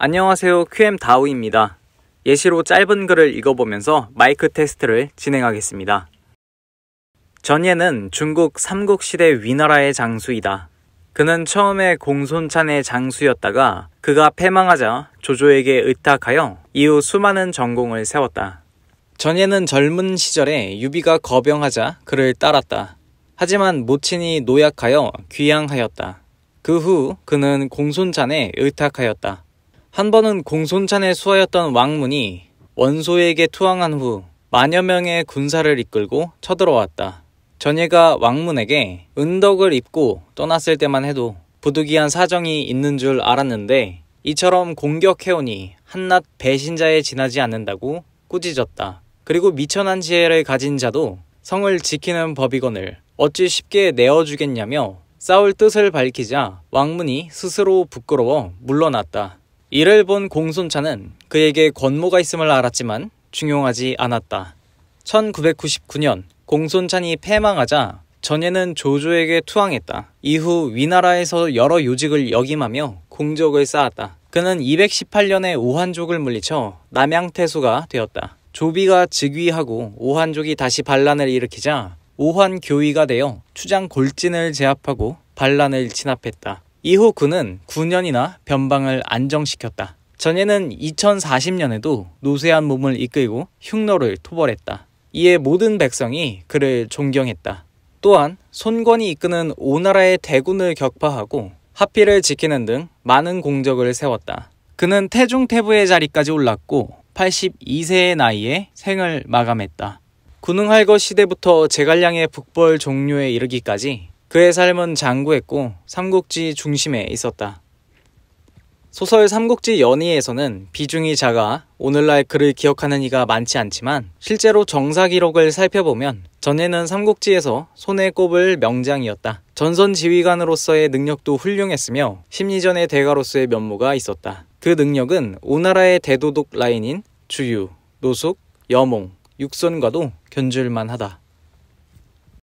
안녕하세요. QM 다우입니다. 예시로 짧은 글을 읽어보면서 마이크 테스트를 진행하겠습니다. 전예는 중국 삼국시대 위나라의 장수이다. 그는 처음에 공손찬의 장수였다가 그가 패망하자 조조에게 의탁하여 이후 수많은 전공을 세웠다. 전예는 젊은 시절에 유비가 거병하자 그를 따랐다. 하지만 모친이 노약하여 귀양하였다. 그 후 그는 공손찬에 의탁하였다. 한 번은 공손찬의 수하였던 왕문이 원소에게 투항한 후 만여 명의 군사를 이끌고 쳐들어왔다. 전예가 왕문에게 은덕을 입고 떠났을 때만 해도 부득이한 사정이 있는 줄 알았는데 이처럼 공격해오니 한낱 배신자에 지나지 않는다고 꾸짖었다. 그리고 미천한 지혜를 가진 자도 성을 지키는 법이건을 어찌 쉽게 내어주겠냐며 싸울 뜻을 밝히자 왕문이 스스로 부끄러워 물러났다. 이를 본 공손차는 그에게 권모가 있음을 알았지만 중용하지 않았다. 1999년 공손찬이 패망하자 전에는 조조에게 투항했다. 이후 위나라에서 여러 요직을 역임하며 공적을 쌓았다. 그는 218년에 우한족을 물리쳐 남양태수가 되었다. 조비가 즉위하고 우한족이 다시 반란을 일으키자 우한교위가 되어 추장 골진을 제압하고 반란을 진압했다. 이후 그는 9년이나 변방을 안정시켰다. 전에는 2040년에도 노쇠한 몸을 이끌고 흉노를 토벌했다. 이에 모든 백성이 그를 존경했다. 또한 손권이 이끄는 오나라의 대군을 격파하고 하필을 지키는 등 많은 공적을 세웠다. 그는 태중태부의 자리까지 올랐고 82세의 나이에 생을 마감했다. 군흥할거 시대부터 제갈량의 북벌 종료에 이르기까지 그의 삶은 장구했고 삼국지 중심에 있었다. 소설 삼국지 연의에서는 비중이 작아 오늘날 그를 기억하는 이가 많지 않지만 실제로 정사 기록을 살펴보면 전에는 삼국지에서 손에 꼽을 명장이었다. 전선 지휘관으로서의 능력도 훌륭했으며 심리전의 대가로서의 면모가 있었다. 그 능력은 오나라의 대도독 라인인 주유, 노숙, 여몽, 육선과도 견줄만하다.